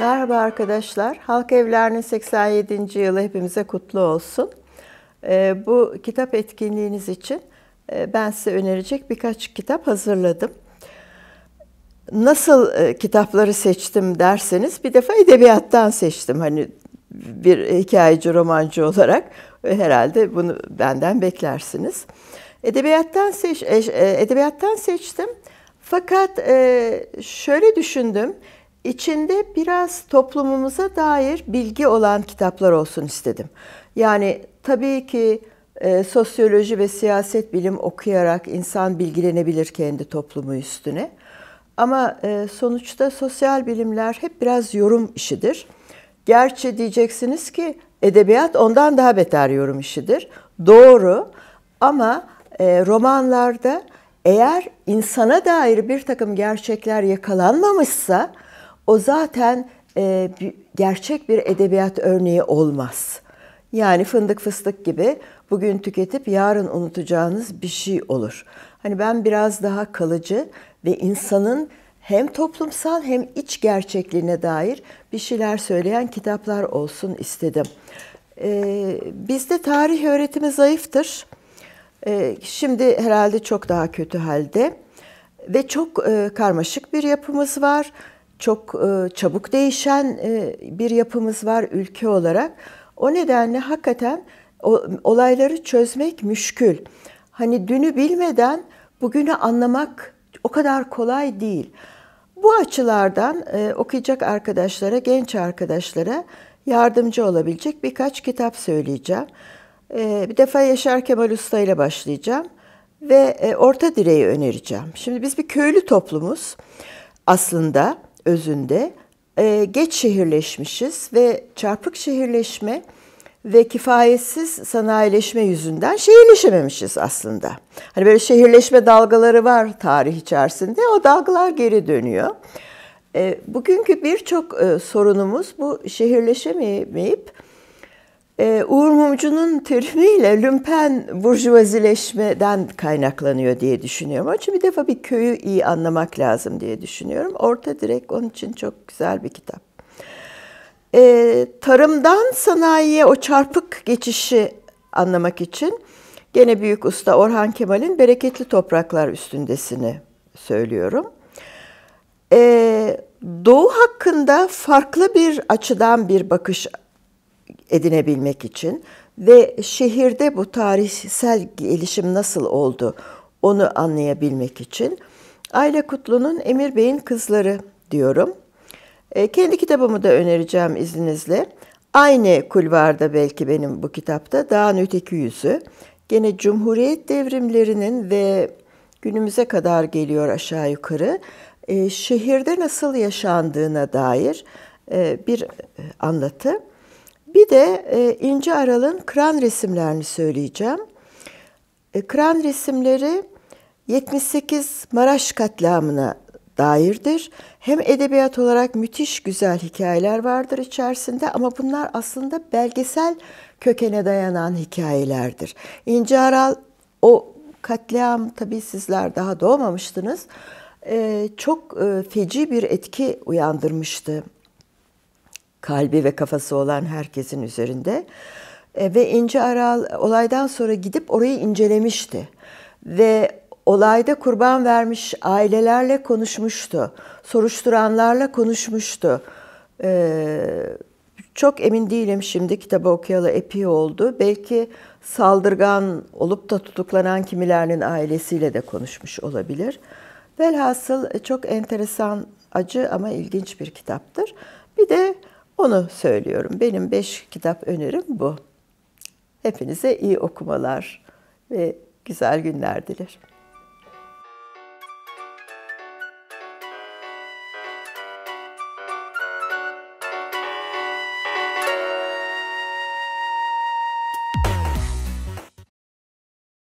Merhaba arkadaşlar. Halk Evlerinin 87. yılı hepimize kutlu olsun. Ee, bu kitap etkinliğiniz için e, ben size önerecek birkaç kitap hazırladım. Nasıl e, kitapları seçtim derseniz bir defa edebiyattan seçtim. Hani bir hikayeci, romancı olarak e, herhalde bunu benden beklersiniz. Edebiyattan seç edebiyattan seçtim. Fakat şöyle düşündüm. İçinde biraz toplumumuza dair bilgi olan kitaplar olsun istedim. Yani tabii ki e, sosyoloji ve siyaset bilim okuyarak insan bilgilenebilir kendi toplumu üstüne. Ama e, sonuçta sosyal bilimler hep biraz yorum işidir. Gerçi diyeceksiniz ki edebiyat ondan daha beter yorum işidir. Doğru ama e, romanlarda eğer insana dair bir takım gerçekler yakalanmamışsa o zaten e, gerçek bir edebiyat örneği olmaz. Yani fındık fıstık gibi bugün tüketip yarın unutacağınız bir şey olur. Hani ben biraz daha kalıcı ve insanın hem toplumsal hem iç gerçekliğine dair bir şeyler söyleyen kitaplar olsun istedim. Ee, bizde tarih öğretimi zayıftır. Ee, şimdi herhalde çok daha kötü halde ve çok e, karmaşık bir yapımız var çok e, çabuk değişen e, bir yapımız var ülke olarak. O nedenle hakikaten olayları çözmek müşkül. Hani dünü bilmeden bugünü anlamak o kadar kolay değil. Bu açılardan e, okuyacak arkadaşlara, genç arkadaşlara yardımcı olabilecek birkaç kitap söyleyeceğim. bir defa Yaşar Kemal Usta ile başlayacağım ve Orta Direği önereceğim. Şimdi biz bir köylü toplumuz aslında özünde e, geç şehirleşmişiz ve çarpık şehirleşme ve kifayetsiz sanayileşme yüzünden şehirleşememişiz aslında. Hani böyle şehirleşme dalgaları var tarih içerisinde. O dalgalar geri dönüyor. E, bugünkü birçok e, sorunumuz bu şehirleşemeyip ee, Uğur Mumcu'nun terimiyle lümpen burjuvazileşmeden kaynaklanıyor diye düşünüyorum. Onun için bir defa bir köyü iyi anlamak lazım diye düşünüyorum. Orta Direk onun için çok güzel bir kitap. Ee, tarımdan sanayiye o çarpık geçişi anlamak için gene büyük usta Orhan Kemal'in Bereketli Topraklar Üstündesini söylüyorum. Ee, Doğu hakkında farklı bir açıdan bir bakış edinebilmek için ve şehirde bu tarihsel gelişim nasıl oldu onu anlayabilmek için Ayla Kutlu'nun Emir Bey'in Kızları diyorum. E, kendi kitabımı da önereceğim izninizle. Aynı kulvarda belki benim bu kitapta Dağın Öteki Yüzü. Gene Cumhuriyet devrimlerinin ve günümüze kadar geliyor aşağı yukarı. E, şehirde nasıl yaşandığına dair e, bir e, anlatı. Bir de e, İnce Aral'ın kran resimlerini söyleyeceğim. E, kran resimleri 78 Maraş katliamına dairdir. Hem edebiyat olarak müthiş güzel hikayeler vardır içerisinde ama bunlar aslında belgesel kökene dayanan hikayelerdir. İnci Aral o katliam tabii sizler daha doğmamıştınız. Ee, çok e, feci bir etki uyandırmıştı kalbi ve kafası olan herkesin üzerinde. E, ve İnce Aral olaydan sonra gidip orayı incelemişti. Ve olayda kurban vermiş ailelerle konuşmuştu. Soruşturanlarla konuşmuştu. Ee, çok emin değilim şimdi kitabı okuyalı epey oldu. Belki saldırgan olup da tutuklanan kimilerinin ailesiyle de konuşmuş olabilir. Velhasıl e, çok enteresan, acı ama ilginç bir kitaptır. Bir de onu söylüyorum. Benim beş kitap önerim bu. Hepinize iyi okumalar ve güzel günler dilerim.